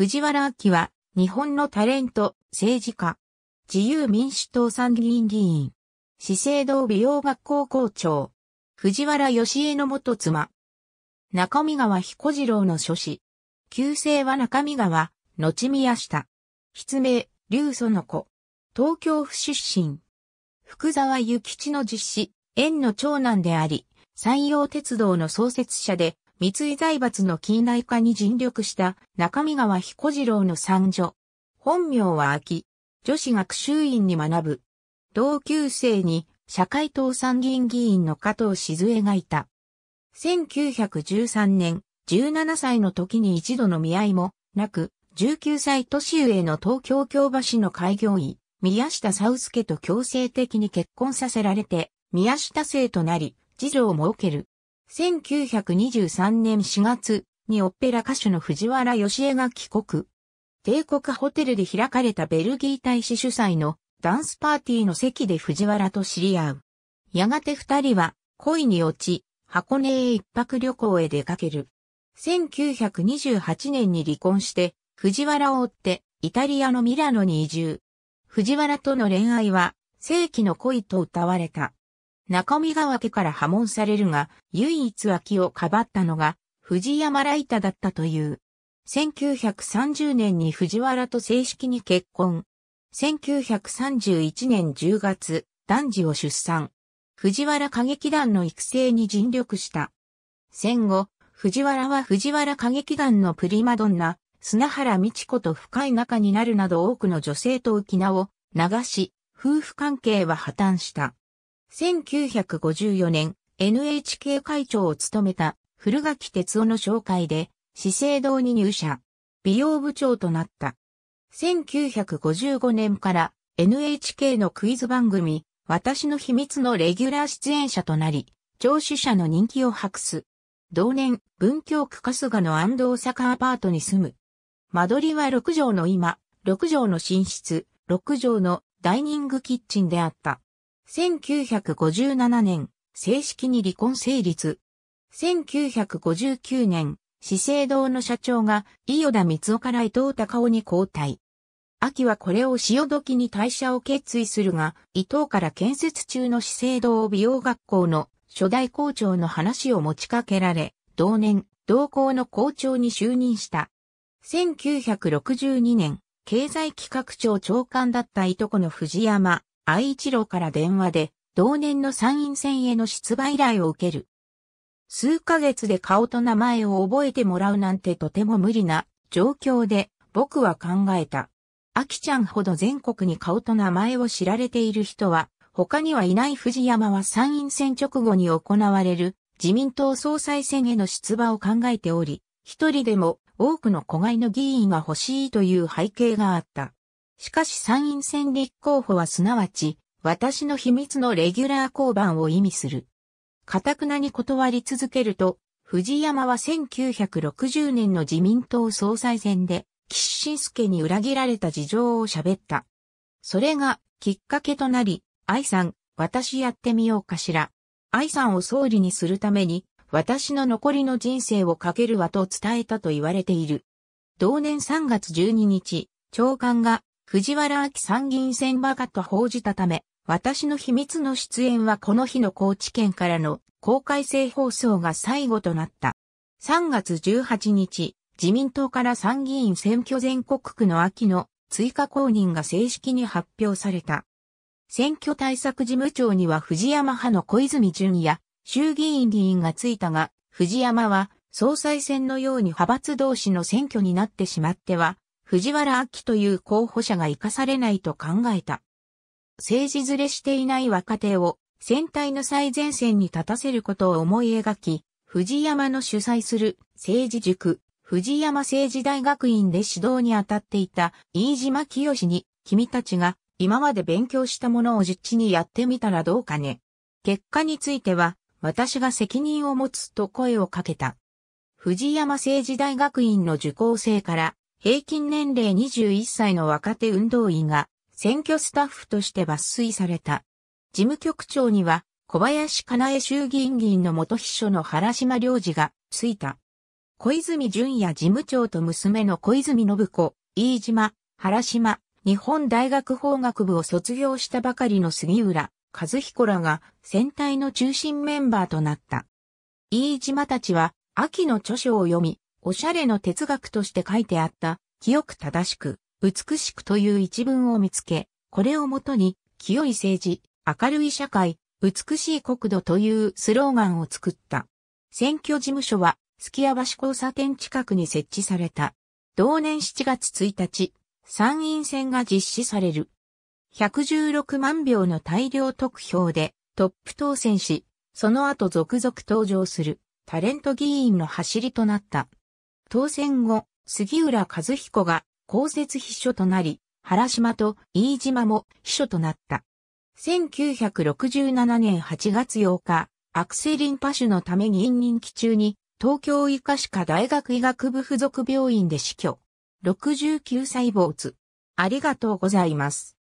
藤原明は、日本のタレント、政治家、自由民主党参議院議員、資生堂美容学校校長、藤原義恵の元妻、中見川彦次郎の諸子、旧姓は中見川、後宮下、筆名、竜祖の子、東京府出身、福沢諭吉の実子、園の長男であり、山陽鉄道の創設者で、三井財閥の近代化に尽力した中見川彦次郎の三女。本名は秋。女子学習院に学ぶ。同級生に社会党参議院議員の加藤静江がいた。1913年、17歳の時に一度の見合いもなく、19歳年上の東京京橋の開業医、宮下サ介と強制的に結婚させられて、宮下生となり、次女を設ける。1923年4月にオペラ歌手の藤原義江が帰国。帝国ホテルで開かれたベルギー大使主催のダンスパーティーの席で藤原と知り合う。やがて二人は恋に落ち、箱根へ一泊旅行へ出かける。1928年に離婚して藤原を追ってイタリアのミラノに移住。藤原との恋愛は正規の恋と歌われた。中見川家から破門されるが、唯一秋をかばったのが、藤山ライタだったという。1930年に藤原と正式に結婚。1931年10月、男児を出産。藤原歌劇団の育成に尽力した。戦後、藤原は藤原歌劇団のプリマドンナ、砂原美智子と深い仲になるなど多くの女性と浮き名を流し、夫婦関係は破綻した。1954年 NHK 会長を務めた古垣哲夫の紹介で資生堂に入社、美容部長となった。1955年から NHK のクイズ番組、私の秘密のレギュラー出演者となり、聴取者の人気を博す。同年、文京区春日の安藤坂アパートに住む。間取りは6畳の今、6畳の寝室、6畳のダイニングキッチンであった。1957年、正式に離婚成立。1959年、資生堂の社長が、伊予田光雄から伊藤隆夫に交代。秋はこれを潮時に退社を決意するが、伊藤から建設中の資生堂美容学校の初代校長の話を持ちかけられ、同年、同校の校長に就任した。1962年、経済企画庁長官だったいとこの藤山、愛一郎から電話で、同年の参院選への出馬依頼を受ける。数ヶ月で顔と名前を覚えてもらうなんてとても無理な状況で僕は考えた。アキちゃんほど全国に顔と名前を知られている人は他にはいない藤山は参院選直後に行われる自民党総裁選への出馬を考えており、一人でも多くの子飼いの議員が欲しいという背景があった。しかし参院選立候補はすなわち、私の秘密のレギュラー交番を意味する。かたくなに断り続けると、藤山は1960年の自民党総裁選で、岸信介に裏切られた事情を喋った。それがきっかけとなり、愛さん、私やってみようかしら。愛さんを総理にするために、私の残りの人生をかけるわと伝えたと言われている。同年3月12日、長官が藤原明参議院選馬鹿と報じたため、私の秘密の出演はこの日の高知県からの公開制放送が最後となった。3月18日、自民党から参議院選挙全国区の秋の追加公認が正式に発表された。選挙対策事務長には藤山派の小泉淳也、衆議院議員がついたが、藤山は総裁選のように派閥同士の選挙になってしまっては、藤原明という候補者が生かされないと考えた。政治ずれしていない若手を戦隊の最前線に立たせることを思い描き、藤山の主催する政治塾、藤山政治大学院で指導に当たっていた飯島清に、君たちが今まで勉強したものを実地にやってみたらどうかね。結果については、私が責任を持つと声をかけた。藤山政治大学院の受講生から平均年齢21歳の若手運動員が選挙スタッフとして抜粋された。事務局長には小林かなえ衆議院議員の元秘書の原島良二がついた。小泉淳也事務長と娘の小泉信子、飯島、原島、日本大学法学部を卒業したばかりの杉浦、和彦らが選対の中心メンバーとなった。飯島たちは秋の著書を読み、おしゃれの哲学として書いてあった、清く正しく、美しくという一文を見つけ、これをもとに、清い政治、明るい社会、美しい国土というスローガンを作った。選挙事務所は、月屋橋交差点近くに設置された。同年7月1日、参院選が実施される。116万票の大量得票でトップ当選し、その後続々登場するタレント議員の走りとなった。当選後、杉浦和彦が公設秘書となり、原島と飯島も秘書となった。1967年8月8日、悪性リンパ腫のために院任期中に、東京医科歯科大学医学部附属病院で死去。69歳没。ありがとうございます。